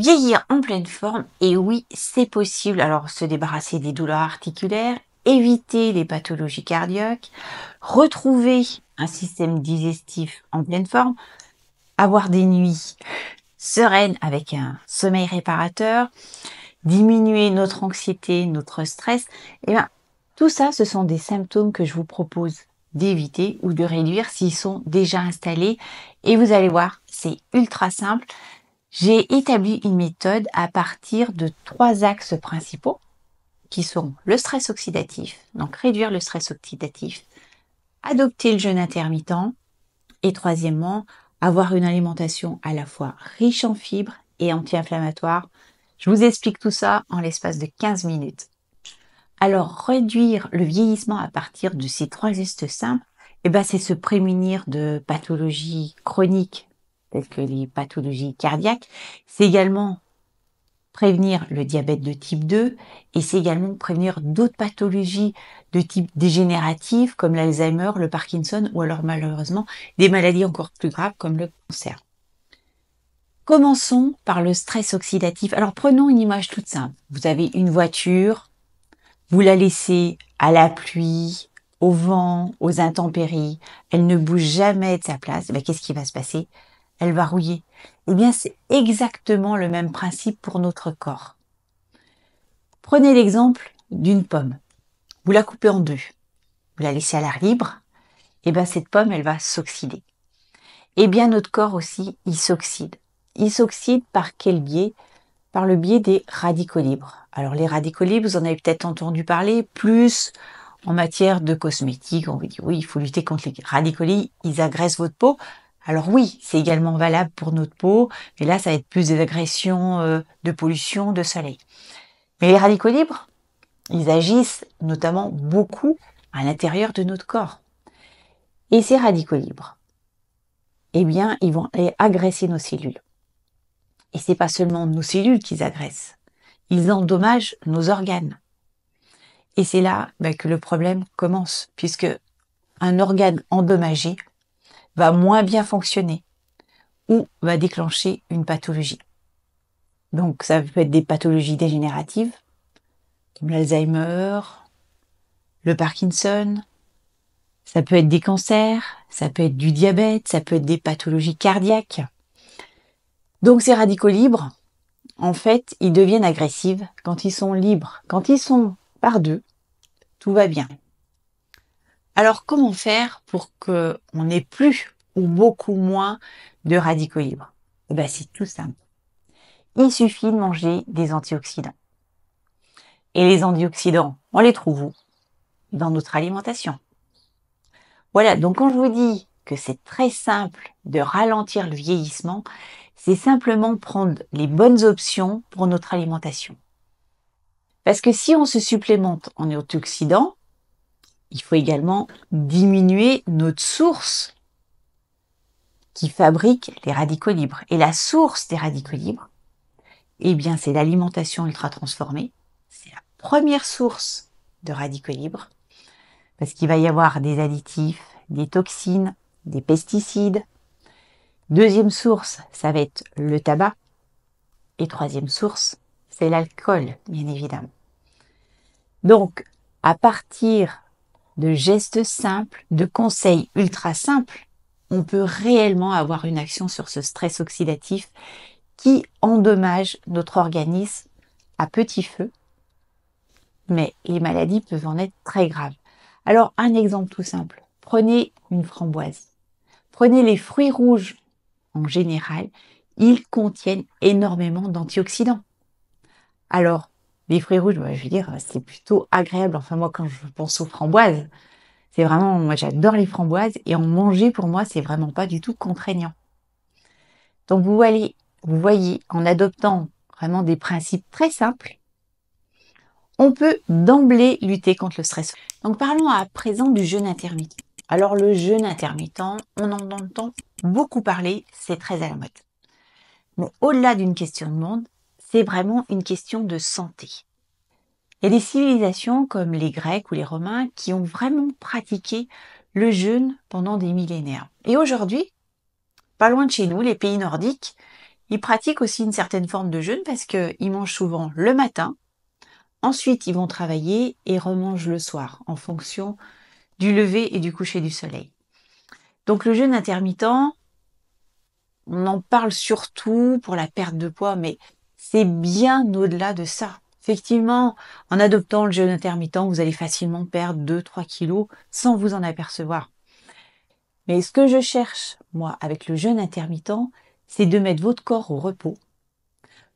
Vieillir en pleine forme, et oui, c'est possible. Alors, se débarrasser des douleurs articulaires, éviter les pathologies cardiaques, retrouver un système digestif en pleine forme, avoir des nuits sereines avec un sommeil réparateur, diminuer notre anxiété, notre stress, et eh bien, tout ça, ce sont des symptômes que je vous propose d'éviter ou de réduire s'ils sont déjà installés. Et vous allez voir, c'est ultra simple. J'ai établi une méthode à partir de trois axes principaux qui sont le stress oxydatif, donc réduire le stress oxydatif, adopter le jeûne intermittent et troisièmement, avoir une alimentation à la fois riche en fibres et anti inflammatoire Je vous explique tout ça en l'espace de 15 minutes. Alors, réduire le vieillissement à partir de ces trois gestes simples, eh ben, c'est se prémunir de pathologies chroniques telles que les pathologies cardiaques. C'est également prévenir le diabète de type 2 et c'est également prévenir d'autres pathologies de type dégénératif comme l'Alzheimer, le Parkinson ou alors malheureusement des maladies encore plus graves comme le cancer. Commençons par le stress oxydatif. Alors prenons une image toute simple. Vous avez une voiture, vous la laissez à la pluie, au vent, aux intempéries, elle ne bouge jamais de sa place. Ben, qu'est-ce qui va se passer elle va rouiller. Eh bien, c'est exactement le même principe pour notre corps. Prenez l'exemple d'une pomme. Vous la coupez en deux. Vous la laissez à l'air libre. Eh bien, cette pomme, elle va s'oxyder. Eh bien, notre corps aussi, il s'oxyde. Il s'oxyde par quel biais Par le biais des radicaux libres. Alors, les radicaux libres, vous en avez peut-être entendu parler, plus en matière de cosmétiques, on vous dit oui, il faut lutter contre les radicaux libres, ils agressent votre peau. Alors oui, c'est également valable pour notre peau, mais là, ça va être plus des agressions euh, de pollution, de soleil. Mais les radicaux libres, ils agissent notamment beaucoup à l'intérieur de notre corps. Et ces radicaux libres, eh bien, ils vont aller agresser nos cellules. Et c'est pas seulement nos cellules qu'ils agressent, ils endommagent nos organes. Et c'est là bah, que le problème commence, puisque un organe endommagé, va moins bien fonctionner ou va déclencher une pathologie. Donc ça peut être des pathologies dégénératives, comme l'Alzheimer, le Parkinson, ça peut être des cancers, ça peut être du diabète, ça peut être des pathologies cardiaques. Donc ces radicaux libres, en fait, ils deviennent agressifs quand ils sont libres. Quand ils sont par deux, tout va bien. Alors comment faire pour que on n'ait plus ou beaucoup moins de radicaux libres Eh bien c'est tout simple. Il suffit de manger des antioxydants. Et les antioxydants, on les trouve où Dans notre alimentation. Voilà, donc quand je vous dis que c'est très simple de ralentir le vieillissement, c'est simplement prendre les bonnes options pour notre alimentation. Parce que si on se supplémente en antioxydants, il faut également diminuer notre source qui fabrique les radicaux libres. Et la source des radicaux libres, eh bien, c'est l'alimentation ultra transformée. C'est la première source de radicaux libres. Parce qu'il va y avoir des additifs, des toxines, des pesticides. Deuxième source, ça va être le tabac. Et troisième source, c'est l'alcool, bien évidemment. Donc, à partir de gestes simples, de conseils ultra simples, on peut réellement avoir une action sur ce stress oxydatif qui endommage notre organisme à petit feu. Mais les maladies peuvent en être très graves. Alors un exemple tout simple. Prenez une framboise. Prenez les fruits rouges en général. Ils contiennent énormément d'antioxydants. Alors les fruits rouges, je veux dire, c'est plutôt agréable. Enfin, moi, quand je pense aux framboises, c'est vraiment, moi, j'adore les framboises et en manger, pour moi, c'est vraiment pas du tout contraignant. Donc, vous vous voyez, en adoptant vraiment des principes très simples, on peut d'emblée lutter contre le stress. Donc, parlons à présent du jeûne intermittent. Alors, le jeûne intermittent, on en entend beaucoup parler, c'est très à la mode. Mais au-delà d'une question de monde, c'est vraiment une question de santé. Il y a des civilisations comme les Grecs ou les Romains qui ont vraiment pratiqué le jeûne pendant des millénaires. Et aujourd'hui, pas loin de chez nous, les pays nordiques, ils pratiquent aussi une certaine forme de jeûne parce qu'ils mangent souvent le matin, ensuite ils vont travailler et remangent le soir en fonction du lever et du coucher du soleil. Donc le jeûne intermittent, on en parle surtout pour la perte de poids, mais c'est bien au-delà de ça. Effectivement, en adoptant le jeûne intermittent, vous allez facilement perdre 2-3 kilos sans vous en apercevoir. Mais ce que je cherche, moi, avec le jeûne intermittent, c'est de mettre votre corps au repos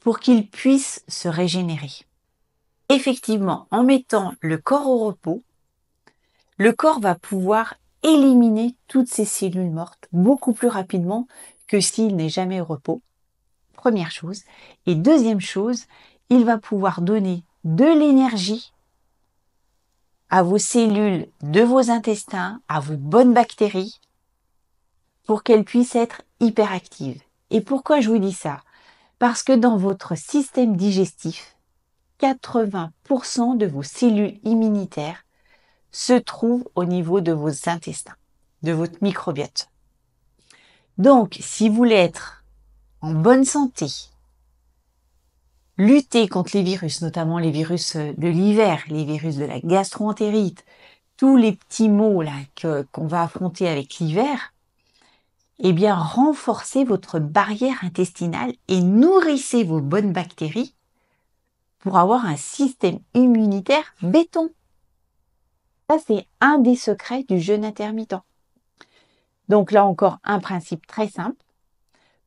pour qu'il puisse se régénérer. Effectivement, en mettant le corps au repos, le corps va pouvoir éliminer toutes ces cellules mortes beaucoup plus rapidement que s'il n'est jamais au repos. Première chose. Et deuxième chose, il va pouvoir donner de l'énergie à vos cellules de vos intestins, à vos bonnes bactéries, pour qu'elles puissent être hyperactives. Et pourquoi je vous dis ça Parce que dans votre système digestif, 80% de vos cellules immunitaires se trouvent au niveau de vos intestins, de votre microbiote. Donc, si vous voulez être en bonne santé. Lutter contre les virus, notamment les virus euh, de l'hiver, les virus de la gastroentérite, tous les petits maux là qu'on va affronter avec l'hiver, eh bien renforcez votre barrière intestinale et nourrissez vos bonnes bactéries pour avoir un système immunitaire béton. Ça, c'est un des secrets du jeûne intermittent. Donc là encore, un principe très simple.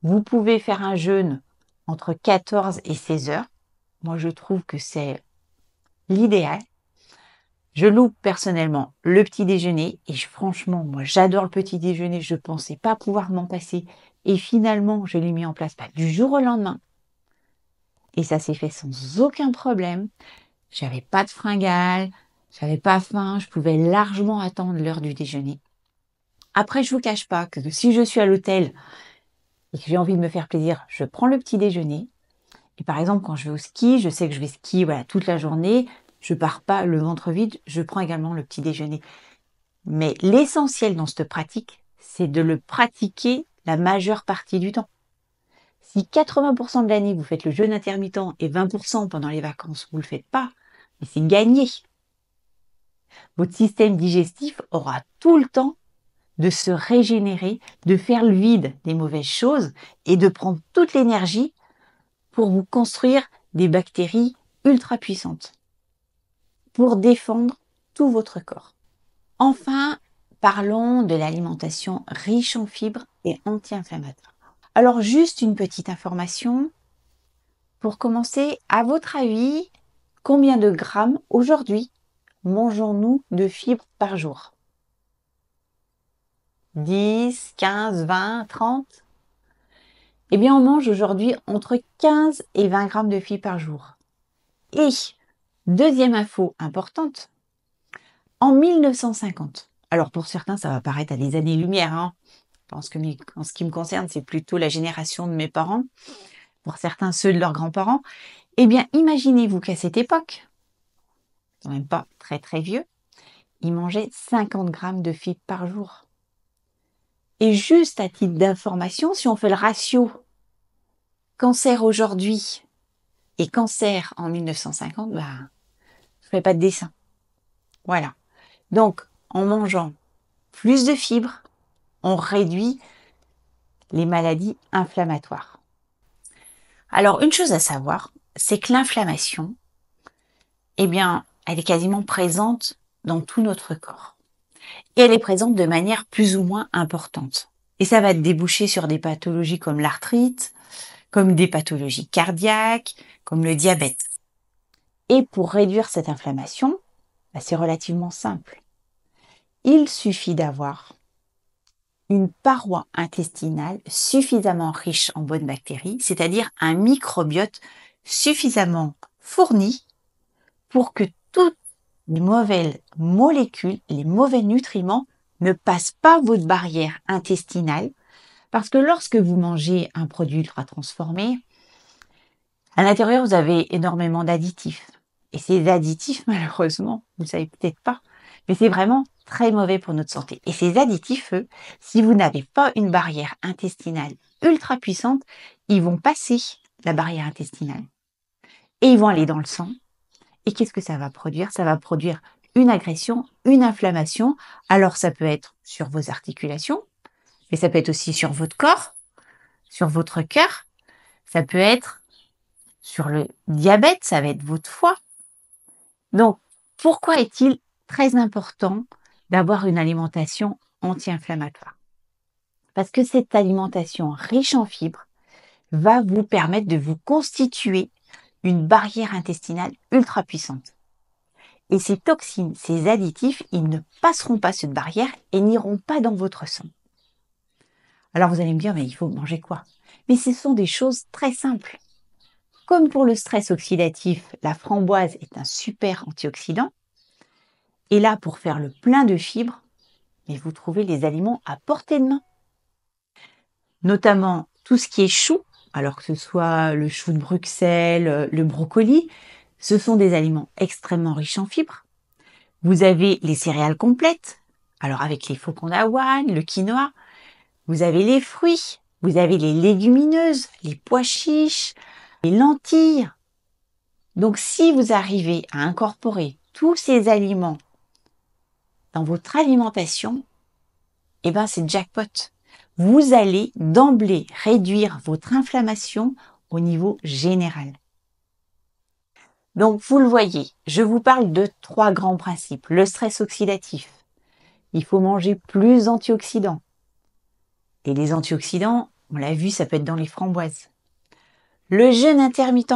Vous pouvez faire un jeûne entre 14 et 16 heures. Moi, je trouve que c'est l'idéal. Je loupe personnellement le petit déjeuner et franchement, moi, j'adore le petit déjeuner. Je pensais pas pouvoir m'en passer. Et finalement, je l'ai mis en place pas bah, du jour au lendemain. Et ça s'est fait sans aucun problème. J'avais pas de fringales, j'avais pas faim, je pouvais largement attendre l'heure du déjeuner. Après, je vous cache pas que si je suis à l'hôtel et que j'ai envie de me faire plaisir, je prends le petit déjeuner. Et par exemple, quand je vais au ski, je sais que je vais skier voilà, toute la journée, je pars pas le ventre vide, je prends également le petit déjeuner. Mais l'essentiel dans cette pratique, c'est de le pratiquer la majeure partie du temps. Si 80% de l'année vous faites le jeûne intermittent et 20% pendant les vacances vous le faites pas, mais c'est gagné. Votre système digestif aura tout le temps de se régénérer, de faire le vide des mauvaises choses et de prendre toute l'énergie pour vous construire des bactéries ultra puissantes, pour défendre tout votre corps. Enfin, parlons de l'alimentation riche en fibres et anti-inflammatoires. Alors juste une petite information. Pour commencer, à votre avis, combien de grammes aujourd'hui mangeons-nous de fibres par jour 10, 15, 20, 30 Eh bien, on mange aujourd'hui entre 15 et 20 grammes de filles par jour. Et, deuxième info importante, en 1950, alors pour certains, ça va paraître à des années-lumière, hein, pense que en ce qui me concerne, c'est plutôt la génération de mes parents, pour certains ceux de leurs grands-parents. Eh bien, imaginez-vous qu'à cette époque, sont même pas très très vieux, ils mangeaient 50 grammes de fibres par jour. Et juste à titre d'information, si on fait le ratio cancer aujourd'hui et cancer en 1950, bah, je fais pas de dessin. Voilà. Donc, en mangeant plus de fibres, on réduit les maladies inflammatoires. Alors, une chose à savoir, c'est que l'inflammation, eh bien, elle est quasiment présente dans tout notre corps et elle est présente de manière plus ou moins importante. Et ça va déboucher sur des pathologies comme l'arthrite, comme des pathologies cardiaques, comme le diabète. Et pour réduire cette inflammation, bah, c'est relativement simple. Il suffit d'avoir une paroi intestinale suffisamment riche en bonnes bactéries, c'est-à-dire un microbiote suffisamment fourni pour que tout, les mauvaises molécules, les mauvais nutriments ne passent pas votre barrière intestinale parce que lorsque vous mangez un produit ultra transformé, à l'intérieur, vous avez énormément d'additifs. Et ces additifs, malheureusement, vous ne savez peut-être pas, mais c'est vraiment très mauvais pour notre santé. Et ces additifs, eux, si vous n'avez pas une barrière intestinale ultra puissante, ils vont passer la barrière intestinale et ils vont aller dans le sang et qu'est-ce que ça va produire Ça va produire une agression, une inflammation. Alors ça peut être sur vos articulations, mais ça peut être aussi sur votre corps, sur votre cœur. Ça peut être sur le diabète, ça va être votre foie. Donc, pourquoi est-il très important d'avoir une alimentation anti-inflammatoire Parce que cette alimentation riche en fibres va vous permettre de vous constituer une barrière intestinale ultra puissante. Et ces toxines, ces additifs, ils ne passeront pas cette barrière et n'iront pas dans votre sang. Alors vous allez me dire, mais il faut manger quoi Mais ce sont des choses très simples. Comme pour le stress oxydatif, la framboise est un super antioxydant. Et là, pour faire le plein de fibres, mais vous trouvez les aliments à portée de main. Notamment tout ce qui est chou, alors que ce soit le chou de Bruxelles, le brocoli, ce sont des aliments extrêmement riches en fibres. Vous avez les céréales complètes, alors avec les faucons d'avoine, le quinoa. Vous avez les fruits, vous avez les légumineuses, les pois chiches, les lentilles. Donc si vous arrivez à incorporer tous ces aliments dans votre alimentation, eh ben c'est jackpot vous allez d'emblée réduire votre inflammation au niveau général. Donc vous le voyez, je vous parle de trois grands principes. Le stress oxydatif. Il faut manger plus d'antioxydants. Et les antioxydants, on l'a vu, ça peut être dans les framboises. Le jeûne intermittent.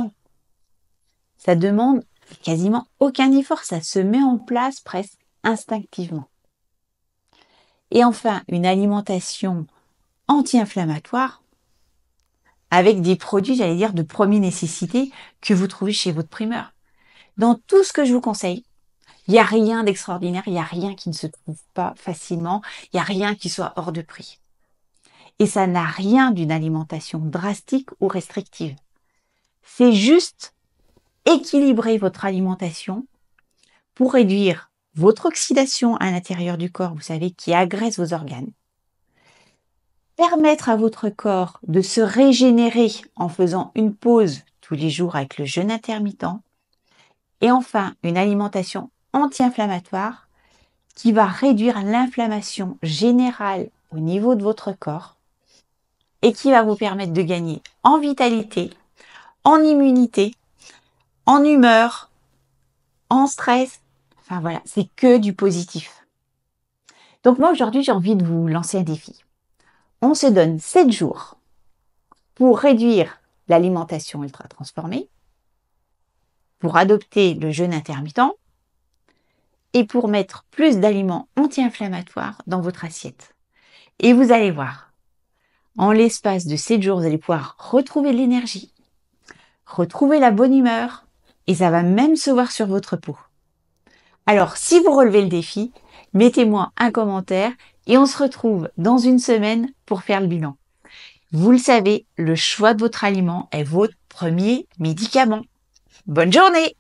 Ça demande quasiment aucun effort, ça se met en place presque instinctivement. Et enfin, une alimentation anti inflammatoire avec des produits, j'allais dire, de première nécessité que vous trouvez chez votre primeur. Dans tout ce que je vous conseille, il n'y a rien d'extraordinaire, il n'y a rien qui ne se trouve pas facilement, il n'y a rien qui soit hors de prix. Et ça n'a rien d'une alimentation drastique ou restrictive. C'est juste équilibrer votre alimentation pour réduire votre oxydation à l'intérieur du corps, vous savez, qui agresse vos organes, permettre à votre corps de se régénérer en faisant une pause tous les jours avec le jeûne intermittent. Et enfin, une alimentation anti-inflammatoire qui va réduire l'inflammation générale au niveau de votre corps et qui va vous permettre de gagner en vitalité, en immunité, en humeur, en stress. Enfin voilà, c'est que du positif. Donc moi aujourd'hui j'ai envie de vous lancer un défi on se donne 7 jours pour réduire l'alimentation ultra transformée, pour adopter le jeûne intermittent et pour mettre plus d'aliments anti-inflammatoires dans votre assiette. Et vous allez voir, en l'espace de 7 jours, vous allez pouvoir retrouver de l'énergie, retrouver la bonne humeur et ça va même se voir sur votre peau. Alors, si vous relevez le défi, mettez-moi un commentaire et on se retrouve dans une semaine pour faire le bilan. Vous le savez, le choix de votre aliment est votre premier médicament. Bonne journée